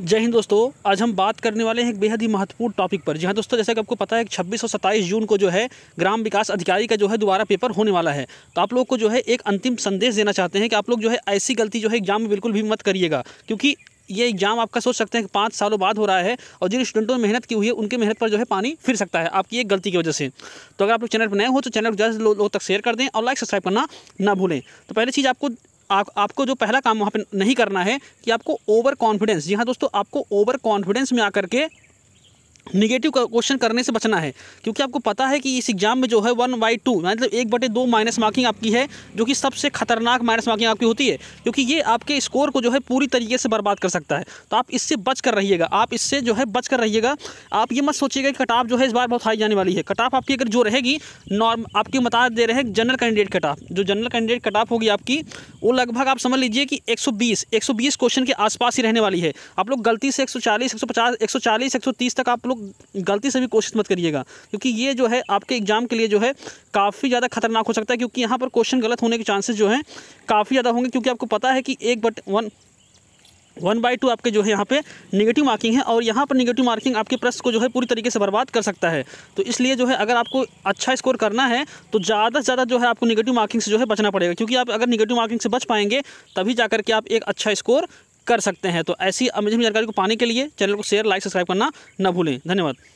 जय हिंद दोस्तों आज हम बात करने वाले हैं एक बेहद ही महत्वपूर्ण टॉपिक पर जी हाँ दोस्तों जैसा कि आपको पता है छब्बीस और सत्ताईस जून को जो है ग्राम विकास अधिकारी का जो है दोबारा पेपर होने वाला है तो आप लोग को जो है एक अंतिम संदेश देना चाहते हैं कि आप लोग जो है ऐसी गलती जो है एग्जाम में बिल्कुल भी मत करिएगा क्योंकि ये एग्जाम आपका सोच सकते हैं कि पाँच सालों बाद हो रहा है और जिन स्टूडेंटों ने मेहनत की हुई है उनके मेहनत पर जो है पानी फिर सकता है आपकी एक गलती की वजह से तो अगर आप लोग चैनल पर नए हो तो चैनल को ज़्यादा लोग लो तक शेयर कर दें और लाइक सब्सक्राइब करना ना भूलें तो पहली चीज़ आपको आप आपको जो पहला काम वहाँ पर नहीं करना है कि आपको ओवर कॉन्फिडेंस जी हाँ दोस्तों आपको ओवर कॉन्फिडेंस में आकर के निगेटिव क्वेश्चन करने से बचना है क्योंकि आपको पता है कि इस एग्ज़ाम में जो है वन बाई टू मतलब एक बटे दो माइनस मार्किंग आपकी है जो कि सबसे खतरनाक माइनस मार्किंग आपकी होती है क्योंकि ये आपके स्कोर को जो है पूरी तरीके से बर्बाद कर सकता है तो आप इससे बच कर रहिएगा आप इससे जो है बच कर रहिएगा आप ये मत सोचिएगा कि कटाप जो है इस बार बहुत हाई जाने वाली है कटाप आपकी अगर जो रहेगी नॉर्म आपकी बता दे रहे हैं जनरल कैंडिडेट कटाप जो जनरल कैंडिडेट कटाप होगी आपकी वो लगभग आप समझ लीजिए कि 120 120 क्वेश्चन के आसपास ही रहने वाली है आप लोग गलती से 140 150 140 130 तक आप लोग गलती से भी कोशिश मत करिएगा क्योंकि ये जो है आपके एग्जाम के लिए जो है काफ़ी ज़्यादा खतरनाक हो सकता है क्योंकि यहाँ पर क्वेश्चन गलत होने के चांसेज जो हैं काफ़ी ज़्यादा होंगे क्योंकि आपको पता है कि एक but one one by two आपके जो है यहाँ पे नेगेटिव मार्किंग है और यहाँ पर नेगेटिव मार्किंग आपके प्रश्न को जो है पूरी तरीके से बर्बाद कर सकता है तो इसलिए जो है अगर आपको अच्छा स्कोर करना है तो ज़्यादा से ज़्यादा जो है आपको नेगेटिव मार्किंग से जो है बचना पड़ेगा क्योंकि आप अगर नेगेटिव मार्किंग से बच पाएंगे तभी जा के आप एक अच्छा स्कोर कर सकते हैं तो ऐसी अमेजिंग जानकारी को पाने के लिए चैनल को शेयर लाइक सब्सक्राइब करना ना भूलें धन्यवाद